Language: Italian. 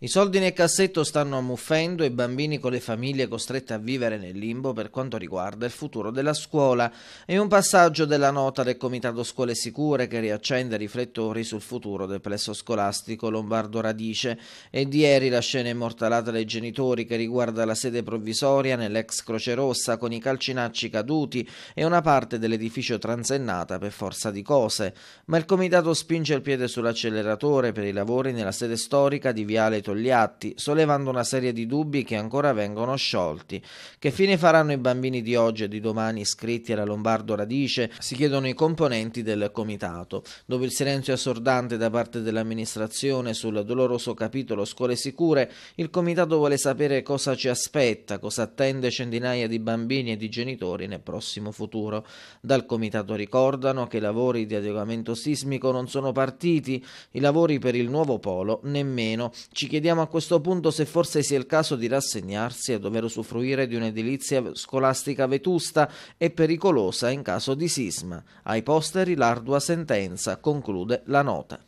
I soldi nel cassetto stanno ammuffendo e i bambini con le famiglie costrette a vivere nel limbo per quanto riguarda il futuro della scuola. È un passaggio della nota del Comitato Scuole Sicure che riaccende i riflettori sul futuro del plesso scolastico Lombardo Radice. E di ieri la scena immortalata dai genitori che riguarda la sede provvisoria nell'ex Croce Rossa con i calcinacci caduti e una parte dell'edificio transennata per forza di cose. Ma il Comitato spinge il piede sull'acceleratore per i lavori nella sede storica di Viale dietro gli atti, sollevando una serie di dubbi che ancora vengono sciolti. Che fine faranno i bambini di oggi e di domani iscritti alla Lombardo Radice? Si chiedono i componenti del comitato. Dopo il silenzio assordante da parte dell'amministrazione sul doloroso capitolo scuole sicure, il comitato vuole sapere cosa ci aspetta, cosa attende centinaia di bambini e di genitori nel prossimo futuro. Dal comitato ricordano che i lavori di adeguamento sismico non sono partiti, i lavori per il nuovo polo nemmeno. Ci chiediamo a questo punto se forse sia il caso di rassegnarsi a dover usufruire di un'edilizia scolastica vetusta e pericolosa in caso di sisma. Ai posteri l'ardua sentenza, conclude la nota.